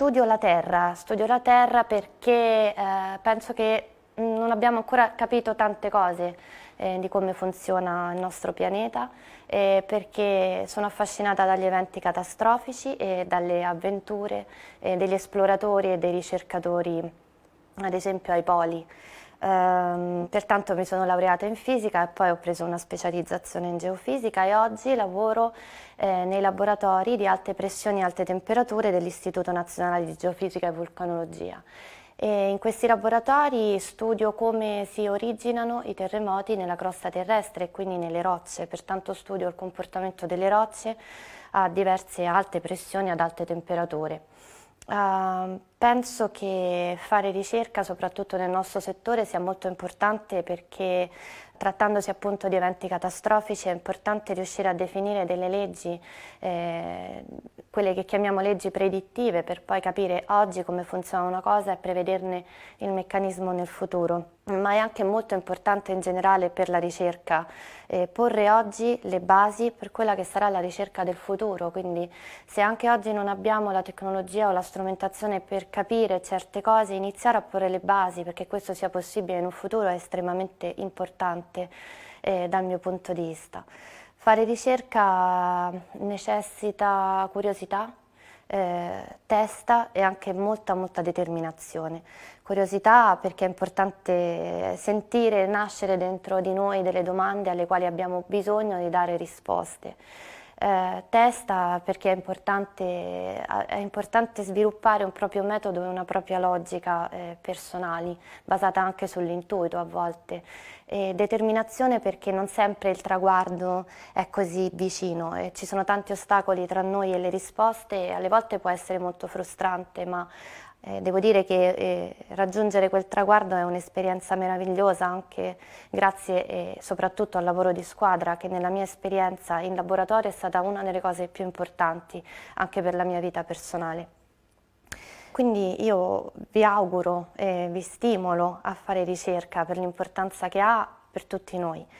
studio la terra, studio la terra perché eh, penso che non abbiamo ancora capito tante cose eh, di come funziona il nostro pianeta eh, perché sono affascinata dagli eventi catastrofici e dalle avventure eh, degli esploratori e dei ricercatori ad esempio ai poli Ehm, pertanto mi sono laureata in fisica e poi ho preso una specializzazione in geofisica e oggi lavoro eh, nei laboratori di alte pressioni e alte temperature dell'Istituto Nazionale di Geofisica e Vulcanologia. E in questi laboratori studio come si originano i terremoti nella crosta terrestre e quindi nelle rocce, pertanto studio il comportamento delle rocce a diverse alte pressioni ad alte temperature. Uh, penso che fare ricerca, soprattutto nel nostro settore, sia molto importante perché trattandosi appunto di eventi catastrofici è importante riuscire a definire delle leggi eh, quelle che chiamiamo leggi predittive per poi capire oggi come funziona una cosa e prevederne il meccanismo nel futuro. Ma è anche molto importante in generale per la ricerca eh, porre oggi le basi per quella che sarà la ricerca del futuro, quindi se anche oggi non abbiamo la tecnologia o la strumentazione per capire certe cose, iniziare a porre le basi perché questo sia possibile in un futuro è estremamente importante eh, dal mio punto di vista. Fare ricerca necessita curiosità, eh, testa e anche molta molta determinazione. Curiosità perché è importante sentire nascere dentro di noi delle domande alle quali abbiamo bisogno di dare risposte eh, testa perché è importante, eh, è importante, sviluppare un proprio metodo e una propria logica eh, personali, basata anche sull'intuito a volte. E determinazione perché non sempre il traguardo è così vicino e ci sono tanti ostacoli tra noi e le risposte e alle volte può essere molto frustrante, ma eh, devo dire che eh, raggiungere quel traguardo è un'esperienza meravigliosa anche grazie eh, soprattutto al lavoro di squadra che nella mia esperienza in laboratorio è stata una delle cose più importanti anche per la mia vita personale. Quindi io vi auguro e vi stimolo a fare ricerca per l'importanza che ha per tutti noi.